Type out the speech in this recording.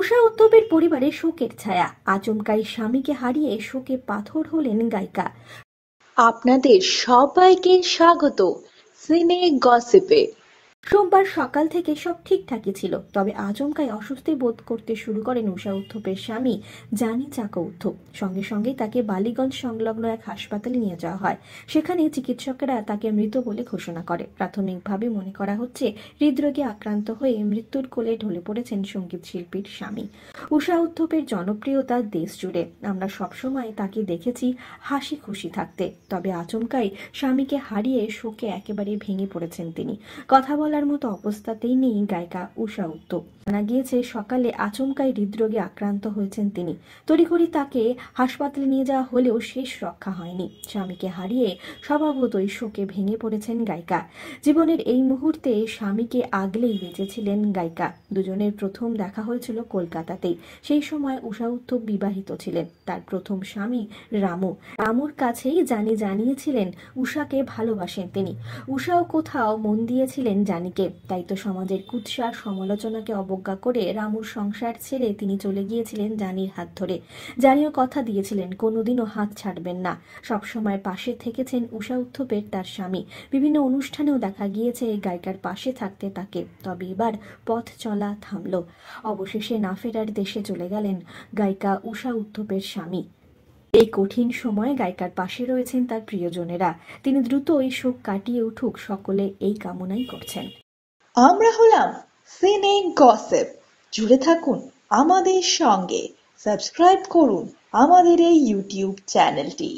উষা উত্তপের পরিবারে শোকের ছায়া আচমকাই স্বামীকে হারিয়ে শোকে পাথর হলেন গায়িকা আপনাদের সবাইকে স্বাগত সিনে গসিপে সোমবার সকাল থেকে সব ঠিকঠাকই ছিল তবে আচমকাই অস্বস্তি বোধ করতে শুরু করেন উষা উত্থপের স্বামী জানি চাকা উত্থপ সঙ্গে সঙ্গে তাকে বালিগঞ্জ সংলগ্ন এক হাসপাতালে নিয়ে যাওয়া হয় সেখানে চিকিৎসকেরা তাকে মৃত বলে ঘোষণা করে প্রাথমিকভাবে মনে করা হচ্ছে হৃদরোগে আক্রান্ত হয়ে মৃত্যুর কোলে ঢলে পড়েছেন সঙ্গীত শিল্পীর স্বামী উষা উত্থপের জনপ্রিয়তা দেশ জুড়ে আমরা সবসময় তাকে দেখেছি হাসি খুশি থাকতে তবে আচমকাই স্বামীকে হারিয়ে শোকে একেবারে ভেঙে পড়েছেন তিনি কথা বলা বলার মতো অবস্থাতেই নেই গায়িকা উষা উত্তপ জানা গিয়েছে সকালে আচমকাই হৃদরোগে আক্রান্ত হয়েছেন তিনি তড়িঘড়ি তাকে হাসপাতালে নিয়ে যাওয়া হলেও শেষ রক্ষা হয়নি স্বামীকে হারিয়ে স্বভাবতই শোকে ভেঙে পড়েছেন গায়িকা জীবনের এই মুহূর্তে স্বামীকে আগলেই বেঁচেছিলেন গায়িকা দুজনের প্রথম দেখা হয়েছিল কলকাতাতেই সেই সময় উষা উত্তপ বিবাহিত ছিলেন তার প্রথম স্বামী রামু রামুর কাছেই জানি জানিয়েছিলেন উষাকে ভালোবাসেন তিনি উষাও কোথাও মন দিয়েছিলেন জানি রানীকে তাই তো সমাজের কুৎসা সমালোচনাকে অবজ্ঞা করে রামুর সংসার ছেড়ে তিনি চলে গিয়েছিলেন জানির হাত ধরে জানিও কথা দিয়েছিলেন কোনোদিনও হাত ছাড়বেন না সবসময় পাশে থেকেছেন উষা উত্থপের তার স্বামী বিভিন্ন অনুষ্ঠানেও দেখা গিয়েছে এই গায়িকার পাশে থাকতে তাকে তবে এবার পথ চলা থামল অবশেষে না ফেরার দেশে চলে গেলেন গায়িকা উষা উত্থপের স্বামী এই কঠিন সময়ে গায়িকার পাশে রয়েছেন তার প্রিয়জনেরা তিনি দ্রুত এই শোক কাটিয়ে উঠুক সকলে এই কামনাই করছেন আমরা হলাম সিনে গসেপ জুড়ে থাকুন আমাদের সঙ্গে সাবস্ক্রাইব করুন আমাদের এই ইউটিউব চ্যানেলটি